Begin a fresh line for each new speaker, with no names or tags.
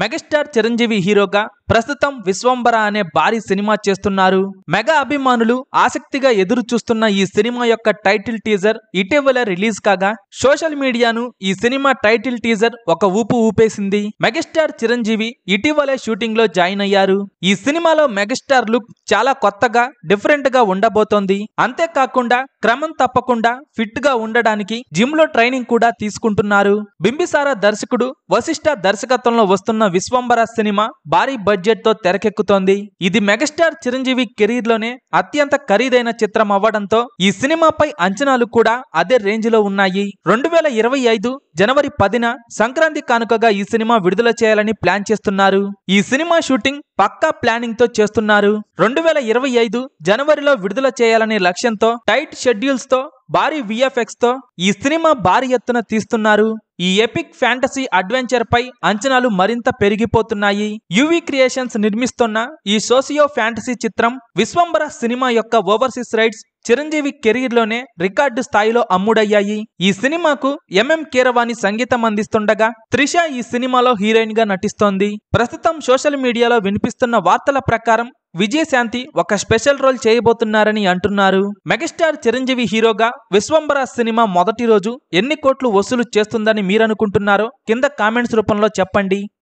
megastar चरंजीवी हीरोगा ప్రస్తుతం విశ్వంబర అనే భారీ సినిమా చేస్తున్నారు మెగా అభిమానులు ఆసక్తిగా ఎదురు చూస్తున్న ఈ సినిమా యొక్క టైటిల్ టీజర్ ఇటీవల రిలీజ్ కాగా సోషల్ మీడియాను ఈ సినిమా టైటిల్ టీజర్ ఒక ఊపు ఊపేసింది మెగాస్టార్ చిరంజీవి ఇటీవలే షూటింగ్ లో జాయిన్ అయ్యారు ఈ సినిమాలో మెగాస్టార్ లుక్ చాలా కొత్తగా డిఫరెంట్ గా ఉండబోతోంది అంతేకాకుండా క్రమం తప్పకుండా ఫిట్ గా ఉండడానికి జిమ్ లో ట్రైనింగ్ కూడా తీసుకుంటున్నారు బింబిసార దర్శకుడు వశిష్ట దర్శకత్వంలో వస్తున్న విశ్వంబర సినిమా భారీ బడ్జెట్ బడ్జెట్ తో తెరకెక్కుతోంది ఇది మెగాస్టార్ చిరంజీవి కెరీర్ లోనే అత్యంత ఖరీదైన చిత్రం అవ్వడంతో ఈ సినిమాపై అంచనాలు కూడా అదే రేంజ్ లో ఉన్నాయి రెండు వేల ఇరవై ఐదు జనవరి పదిన సంక్రాంతి కానుకగా ఈ సినిమా విడుదల చేయాలని ప్లాన్ చేస్తున్నారు ఈ సినిమా షూటింగ్ పక్కా ప్లానింగ్ తో చేస్తున్నారు రెండు వేల ఇరవై ఐదు జనవరిలో విడుదల చేయాలనే లక్ష్యంతో టైట్ షెడ్యూల్స్ తో భారీ విఎఫ్ఎక్స్ తో ఈ సినిమా భారీ ఎత్తున తీస్తున్నారు ఈ ఎపిక్ ఫ్యాంటసీ అడ్వెంచర్ పై అంచనాలు మరింత పెరిగిపోతున్నాయి యువి క్రియేషన్స్ నిర్మిస్తున్న ఈ సోసియో ఫ్యాంటసీ చిత్రం విశ్వంబర సినిమా యొక్క ఓవర్సీస్ రైట్స్ చిరంజీవి కెరీర్లోనే రికార్డు స్థాయిలో అమ్ముడయ్యాయి ఈ సినిమాకు ఎంఎం కీరవాణి సంగీతం అందిస్తుండగా త్రిష ఈ సినిమాలో హీరోయిన్ గా నటిస్తోంది ప్రస్తుతం సోషల్ మీడియాలో వినిపిస్తున్న వార్తల ప్రకారం విజయశాంతి ఒక స్పెషల్ రోల్ చేయబోతున్నారని అంటున్నారు మెగాస్టార్ చిరంజీవి హీరోగా విశ్వంబరా సినిమా మొదటి రోజు ఎన్ని కోట్లు వసూలు చేస్తుందని మీరనుకుంటున్నారో కింద కామెంట్స్ రూపంలో చెప్పండి